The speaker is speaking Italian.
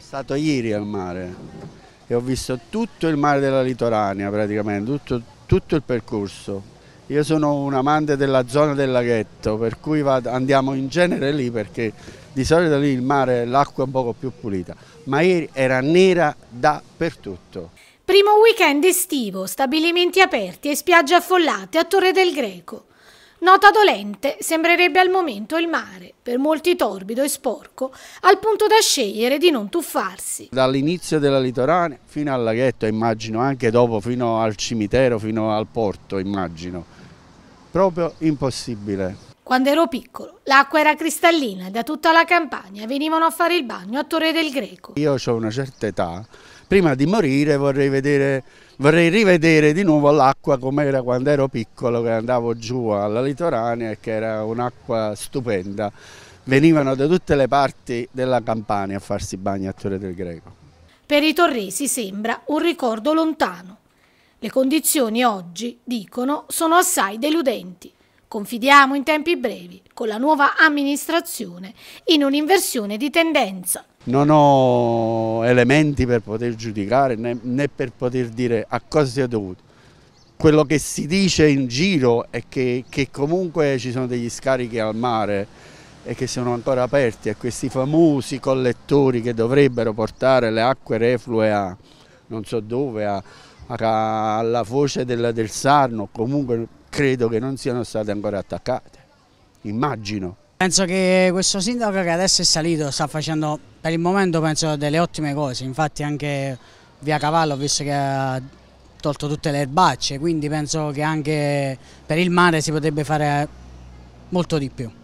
Sono stato ieri al mare e ho visto tutto il mare della Litorania praticamente, tutto, tutto il percorso. Io sono un amante della zona del laghetto, per cui vado, andiamo in genere lì perché di solito lì il mare, l'acqua è un poco più pulita, ma ieri era nera dappertutto. Primo weekend estivo, stabilimenti aperti e spiagge affollate a Torre del Greco. Nota dolente sembrerebbe al momento il mare, per molti torbido e sporco, al punto da scegliere di non tuffarsi. Dall'inizio della litorale fino al laghetto immagino, anche dopo fino al cimitero, fino al porto immagino. Proprio impossibile. Quando ero piccolo, l'acqua era cristallina e da tutta la campagna venivano a fare il bagno a Torre del Greco. Io ho una certa età, prima di morire vorrei, vedere, vorrei rivedere di nuovo l'acqua come era quando ero piccolo, che andavo giù alla litoranea e che era un'acqua stupenda. Venivano da tutte le parti della campagna a farsi bagno a Torre del Greco. Per i torresi sembra un ricordo lontano. Le condizioni oggi, dicono, sono assai deludenti. Confidiamo in tempi brevi, con la nuova amministrazione, in un'inversione di tendenza. Non ho elementi per poter giudicare né, né per poter dire a cosa sia dovuto. Quello che si dice in giro è che, che comunque ci sono degli scarichi al mare e che sono ancora aperti a questi famosi collettori che dovrebbero portare le acque reflue a non so dove, a, a, alla foce del, del Sarno, comunque credo che non siano state ancora attaccate, immagino. Penso che questo sindaco che adesso è salito sta facendo per il momento penso, delle ottime cose, infatti anche via Cavallo ho visto che ha tolto tutte le erbacce, quindi penso che anche per il mare si potrebbe fare molto di più.